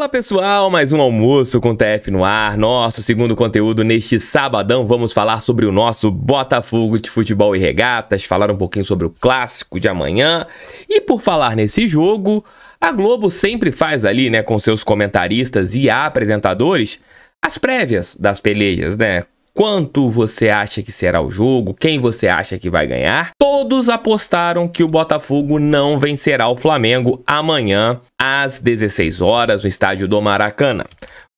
Fala pessoal, mais um almoço com TF no ar. Nosso segundo conteúdo neste sabadão, vamos falar sobre o nosso Botafogo de futebol e regatas, falar um pouquinho sobre o clássico de amanhã. E por falar nesse jogo, a Globo sempre faz ali, né, com seus comentaristas e apresentadores, as prévias das pelejas, né? quanto você acha que será o jogo, quem você acha que vai ganhar, todos apostaram que o Botafogo não vencerá o Flamengo amanhã às 16 horas no estádio do Maracanã.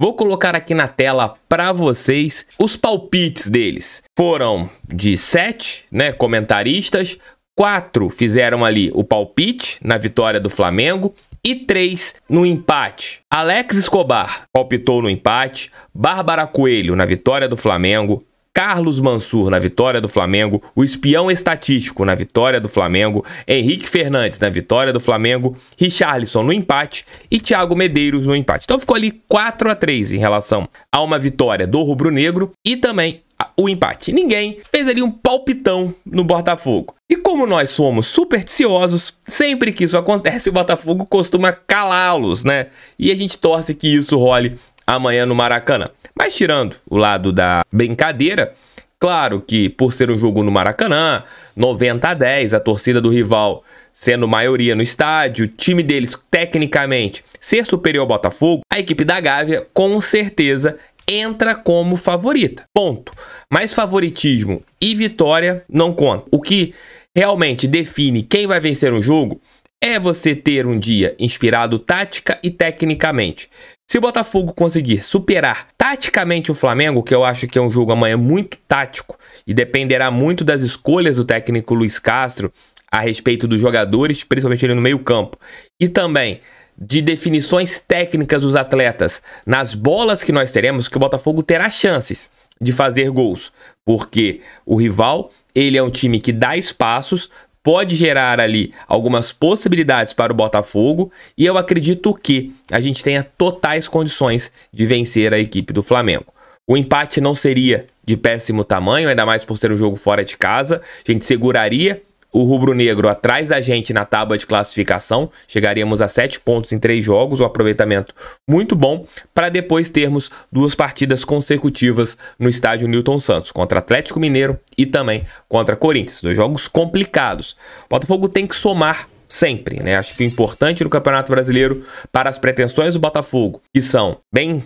Vou colocar aqui na tela para vocês os palpites deles. Foram de 7, né, comentaristas, quatro fizeram ali o palpite na vitória do Flamengo, e 3 no empate. Alex Escobar optou no empate, Bárbara Coelho na vitória do Flamengo, Carlos Mansur na vitória do Flamengo, o espião estatístico na vitória do Flamengo, Henrique Fernandes na vitória do Flamengo, Richarlison no empate e Thiago Medeiros no empate. Então ficou ali 4 a 3 em relação a uma vitória do rubro-negro e também o empate. Ninguém fez ali um palpitão no Botafogo. E como nós somos supersticiosos, sempre que isso acontece, o Botafogo costuma calá-los, né? E a gente torce que isso role amanhã no Maracanã. Mas tirando o lado da brincadeira, claro que por ser um jogo no Maracanã, 90 a 10, a torcida do rival sendo maioria no estádio, time deles tecnicamente ser superior ao Botafogo, a equipe da Gávea com certeza entra como favorita. Ponto. Mas favoritismo e vitória não conta. O que realmente define quem vai vencer um jogo é você ter um dia inspirado tática e tecnicamente. Se o Botafogo conseguir superar taticamente o Flamengo, que eu acho que é um jogo amanhã muito tático e dependerá muito das escolhas do técnico Luiz Castro a respeito dos jogadores, principalmente ele no meio-campo, e também de definições técnicas dos atletas nas bolas que nós teremos, que o Botafogo terá chances de fazer gols, porque o rival, ele é um time que dá espaços, pode gerar ali algumas possibilidades para o Botafogo e eu acredito que a gente tenha totais condições de vencer a equipe do Flamengo. O empate não seria de péssimo tamanho, ainda mais por ser um jogo fora de casa. A gente seguraria o rubro-negro atrás da gente na tábua de classificação, chegaríamos a 7 pontos em 3 jogos, um aproveitamento muito bom, para depois termos duas partidas consecutivas no estádio Newton Santos, contra Atlético Mineiro e também contra Corinthians. Dois jogos complicados. O Botafogo tem que somar sempre, né? Acho que o importante no Campeonato Brasileiro para as pretensões do Botafogo, que são bem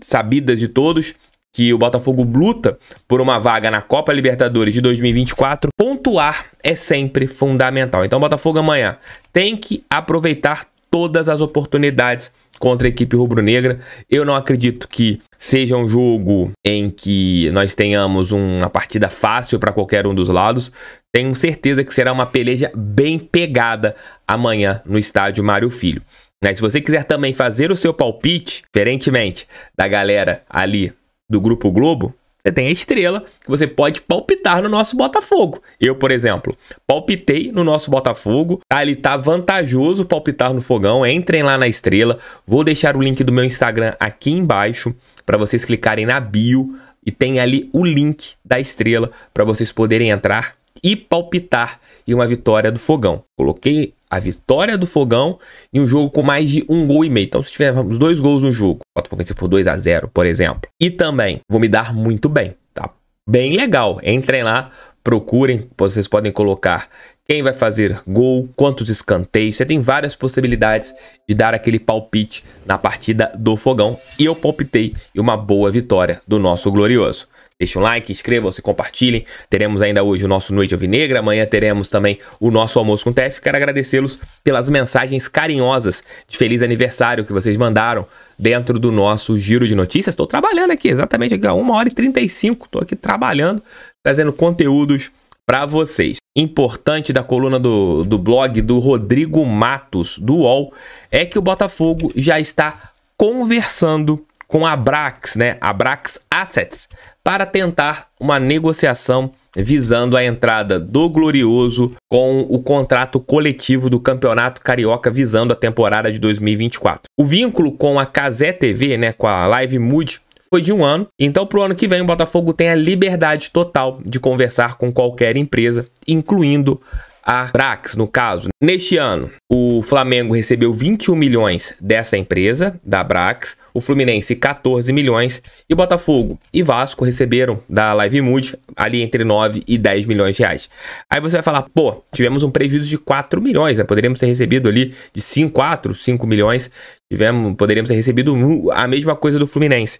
sabidas de todos, que o Botafogo luta por uma vaga na Copa Libertadores de 2024, pontuar é sempre fundamental. Então o Botafogo amanhã tem que aproveitar todas as oportunidades contra a equipe rubro-negra. Eu não acredito que seja um jogo em que nós tenhamos uma partida fácil para qualquer um dos lados. Tenho certeza que será uma peleja bem pegada amanhã no estádio Mário Filho. Mas se você quiser também fazer o seu palpite, diferentemente da galera ali do Grupo Globo, você tem a estrela que você pode palpitar no nosso Botafogo. Eu, por exemplo, palpitei no nosso Botafogo, tá? Ele tá vantajoso palpitar no fogão. Entrem lá na estrela. Vou deixar o link do meu Instagram aqui embaixo para vocês clicarem na bio e tem ali o link da estrela para vocês poderem entrar e palpitar em uma vitória do Fogão. Coloquei a vitória do Fogão em um jogo com mais de um gol e meio. Então, se tivermos dois gols no jogo, o Botafogo vencer por 2 a 0 por exemplo. E também vou me dar muito bem, tá? Bem legal. Entrem lá, procurem, vocês podem colocar quem vai fazer gol, quantos escanteios. Você tem várias possibilidades de dar aquele palpite na partida do Fogão. E eu palpitei uma boa vitória do nosso glorioso. Deixe um like, inscrevam-se, compartilhem. Teremos ainda hoje o nosso Noite Alvinegra, amanhã teremos também o nosso Almoço com o TF. Quero agradecê-los pelas mensagens carinhosas de feliz aniversário que vocês mandaram dentro do nosso giro de notícias. Estou trabalhando aqui, exatamente aqui, 1 hora e 35. Estou aqui trabalhando, trazendo conteúdos para vocês. Importante da coluna do, do blog do Rodrigo Matos, do UOL, é que o Botafogo já está conversando com a Brax, né, a Brax Assets, para tentar uma negociação visando a entrada do Glorioso com o contrato coletivo do Campeonato Carioca visando a temporada de 2024. O vínculo com a Casé TV, né, com a Live Mood, foi de um ano. Então, para o ano que vem, o Botafogo tem a liberdade total de conversar com qualquer empresa, incluindo a Brax, no caso. Neste ano, o Flamengo recebeu 21 milhões dessa empresa, da Brax, o Fluminense 14 milhões e o Botafogo e Vasco receberam da Mood ali entre 9 e 10 milhões de reais. Aí você vai falar, pô, tivemos um prejuízo de 4 milhões, né? poderíamos ter recebido ali de 5, 4, 5 milhões, tivemos, poderíamos ter recebido a mesma coisa do Fluminense.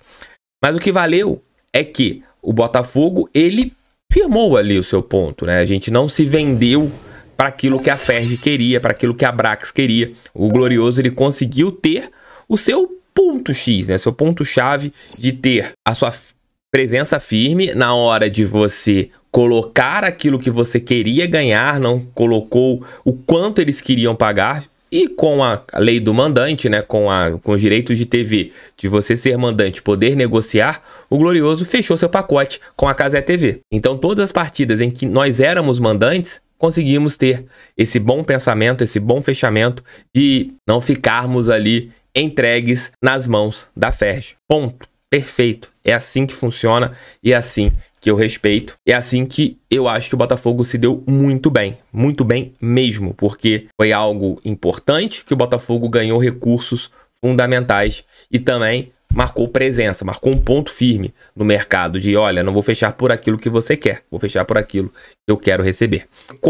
Mas o que valeu é que o Botafogo, ele firmou ali o seu ponto, né? A gente não se vendeu para aquilo que a Ferg queria, para aquilo que a Brax queria. O Glorioso ele conseguiu ter o seu ponto X, né? Seu ponto chave de ter a sua presença firme na hora de você colocar aquilo que você queria ganhar, não colocou o quanto eles queriam pagar. E com a lei do mandante, né, com, a, com os direitos de TV, de você ser mandante poder negociar, o Glorioso fechou seu pacote com a Casé TV. Então, todas as partidas em que nós éramos mandantes, conseguimos ter esse bom pensamento, esse bom fechamento de não ficarmos ali entregues nas mãos da Ferge. Ponto. Perfeito. É assim que funciona e é assim que eu respeito. É assim que eu acho que o Botafogo se deu muito bem, muito bem mesmo, porque foi algo importante que o Botafogo ganhou recursos fundamentais e também marcou presença, marcou um ponto firme no mercado de, olha, não vou fechar por aquilo que você quer, vou fechar por aquilo eu quero receber.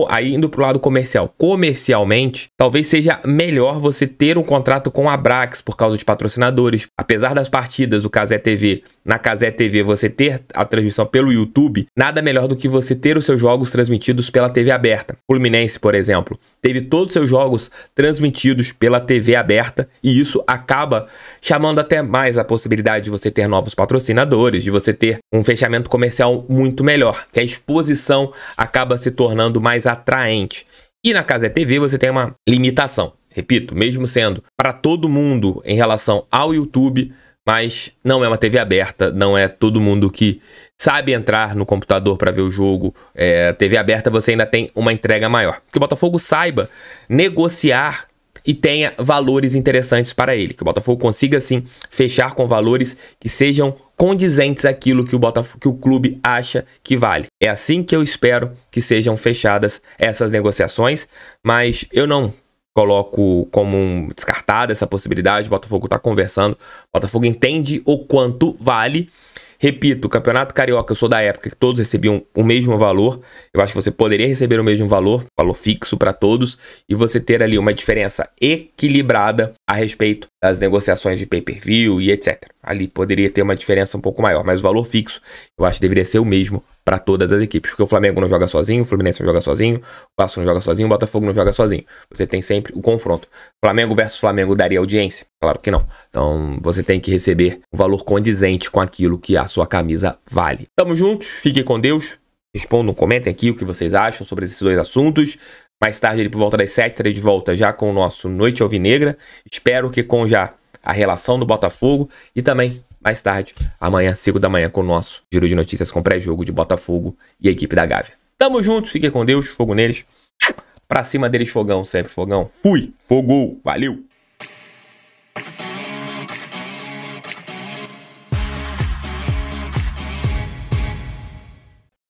Aí indo para o lado comercial, comercialmente, talvez seja melhor você ter um contrato com a Brax por causa de patrocinadores. Apesar das partidas do Casé TV, na Casé TV você ter a transmissão pelo YouTube, nada melhor do que você ter os seus jogos transmitidos pela TV aberta. Fluminense, por exemplo, teve todos os seus jogos transmitidos pela TV aberta e isso acaba chamando até mais a possibilidade de você ter novos patrocinadores, de você ter um fechamento comercial muito melhor, que a exposição a acaba se tornando mais atraente. E na Casa TV você tem uma limitação. Repito, mesmo sendo para todo mundo em relação ao YouTube, mas não é uma TV aberta, não é todo mundo que sabe entrar no computador para ver o jogo. É, TV aberta você ainda tem uma entrega maior. Que o Botafogo saiba negociar e tenha valores interessantes para ele. Que o Botafogo consiga, sim, fechar com valores que sejam condizentes àquilo que o, Botafogo, que o clube acha que vale. É assim que eu espero que sejam fechadas essas negociações, mas eu não coloco como um descartada essa possibilidade. O Botafogo está conversando, o Botafogo entende o quanto vale Repito, o Campeonato Carioca, eu sou da época que todos recebiam o mesmo valor. Eu acho que você poderia receber o mesmo valor, valor fixo para todos, e você ter ali uma diferença equilibrada a respeito das negociações de pay-per-view e etc. Ali poderia ter uma diferença um pouco maior, mas o valor fixo eu acho que deveria ser o mesmo para todas as equipes. Porque o Flamengo não joga sozinho, o Fluminense não joga sozinho, o Vasco não joga sozinho, o Botafogo não joga sozinho. Você tem sempre o confronto. Flamengo versus Flamengo daria audiência? Claro que não. Então você tem que receber um valor condizente com aquilo que a sua camisa vale. Tamo juntos, fiquem com Deus. Respondam, comentem aqui o que vocês acham sobre esses dois assuntos. Mais tarde, ele por volta das 7, estarei de volta já com o nosso Noite Alvinegra. Espero que com já a relação do Botafogo e também mais tarde, amanhã, 5 da manhã, com o nosso giro de notícias com pré-jogo de Botafogo e a equipe da Gávea. Tamo juntos, fique com Deus, fogo neles. Pra cima deles, fogão, sempre fogão. Fui, fogou, valeu!